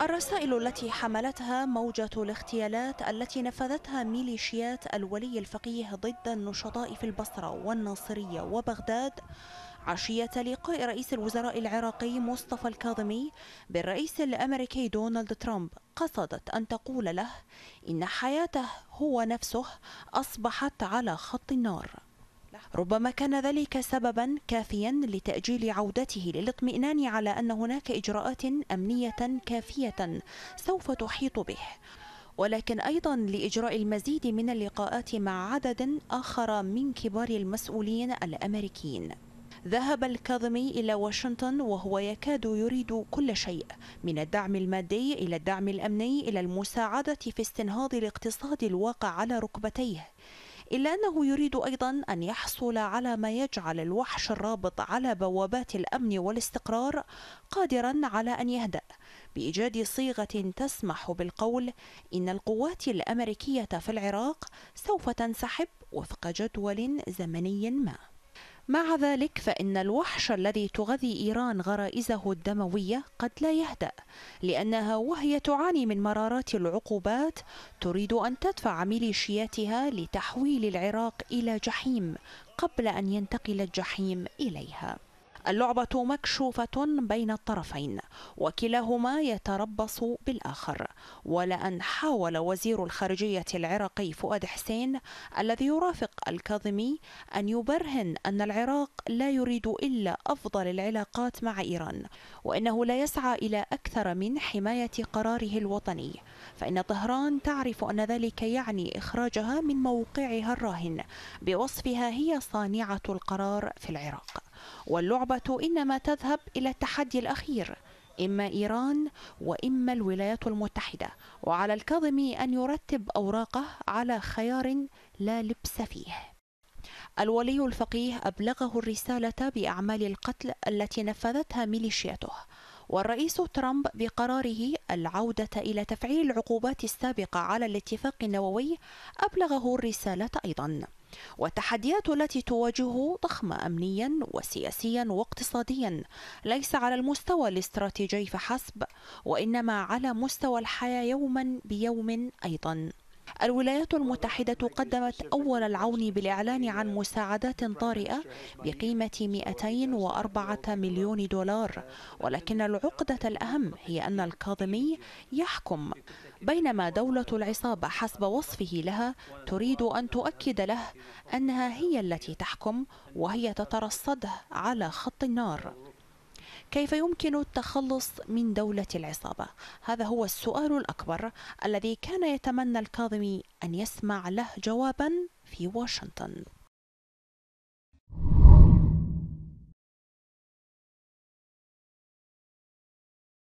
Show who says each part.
Speaker 1: الرسائل التي حملتها موجة الاغتيالات التي نفذتها ميليشيات الولي الفقيه ضد النشطاء في البصرة والناصرية وبغداد عشية لقاء رئيس الوزراء العراقي مصطفى الكاظمي بالرئيس الأمريكي دونالد ترامب قصدت أن تقول له إن حياته هو نفسه أصبحت على خط النار ربما كان ذلك سببا كافيا لتأجيل عودته للاطمئنان على أن هناك إجراءات أمنية كافية سوف تحيط به ولكن أيضا لإجراء المزيد من اللقاءات مع عدد آخر من كبار المسؤولين الأمريكيين ذهب الكاظمي إلى واشنطن وهو يكاد يريد كل شيء من الدعم المادي إلى الدعم الأمني إلى المساعدة في استنهاض الاقتصاد الواقع على ركبتيه إلا أنه يريد أيضا أن يحصل على ما يجعل الوحش الرابط على بوابات الأمن والاستقرار قادرا على أن يهدأ بإيجاد صيغة تسمح بالقول إن القوات الأمريكية في العراق سوف تنسحب وفق جدول زمني ما مع ذلك فإن الوحش الذي تغذي إيران غرائزه الدموية قد لا يهدأ لأنها وهي تعاني من مرارات العقوبات تريد أن تدفع ميليشياتها لتحويل العراق إلى جحيم قبل أن ينتقل الجحيم إليها اللعبة مكشوفة بين الطرفين وكلاهما يتربص بالآخر ولأن حاول وزير الخارجية العراقي فؤاد حسين الذي يرافق الكاظمي أن يبرهن أن العراق لا يريد إلا أفضل العلاقات مع إيران وأنه لا يسعى إلى أكثر من حماية قراره الوطني فإن طهران تعرف أن ذلك يعني إخراجها من موقعها الراهن بوصفها هي صانعة القرار في العراق واللعبة إنما تذهب إلى التحدي الأخير إما إيران وإما الولايات المتحدة وعلى الكاظم أن يرتب أوراقه على خيار لا لبس فيه الولي الفقيه أبلغه الرسالة بأعمال القتل التي نفذتها ميليشياته والرئيس ترامب بقراره العودة إلى تفعيل العقوبات السابقة على الاتفاق النووي أبلغه الرسالة أيضاً والتحديات التي تواجهه ضخمة أمنيا وسياسيا واقتصاديا ليس على المستوى الاستراتيجي فحسب وإنما على مستوى الحياة يوما بيوم أيضا الولايات المتحدة قدمت أول العون بالإعلان عن مساعدات طارئة بقيمة 204 مليون دولار ولكن العقدة الأهم هي أن الكاظمي يحكم بينما دولة العصابة حسب وصفه لها تريد أن تؤكد له أنها هي التي تحكم وهي تترصده على خط النار كيف يمكن التخلص من دولة العصابة؟ هذا هو السؤال الأكبر الذي كان يتمنى الكاظمي أن يسمع له جوابا في واشنطن